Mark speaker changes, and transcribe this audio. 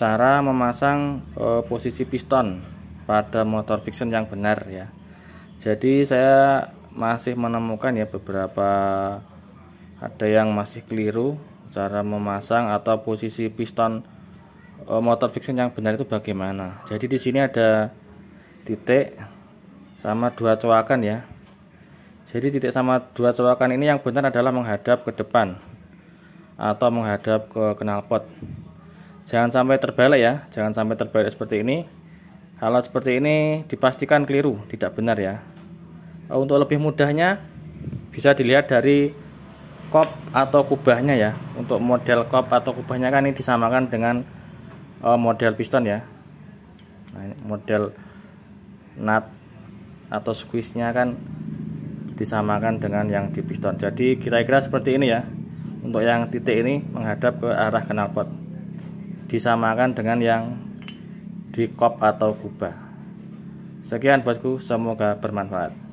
Speaker 1: cara memasang e, posisi piston pada motor fiction yang benar ya jadi saya masih menemukan ya beberapa ada yang masih keliru cara memasang atau posisi piston e, motor fiction yang benar itu bagaimana jadi di sini ada titik sama dua coakan ya jadi titik sama dua coakan ini yang benar adalah menghadap ke depan atau menghadap ke knalpot jangan sampai terbalik ya jangan sampai terbalik seperti ini kalau seperti ini dipastikan keliru tidak benar ya untuk lebih mudahnya bisa dilihat dari kop atau kubahnya ya untuk model kop atau kubahnya kan ini disamakan dengan eh, model piston ya nah, model nut atau squeeze-nya kan disamakan dengan yang di piston jadi kira-kira seperti ini ya untuk yang titik ini menghadap ke arah knalpot disamakan dengan yang di kop atau kubah. Sekian bosku, semoga bermanfaat.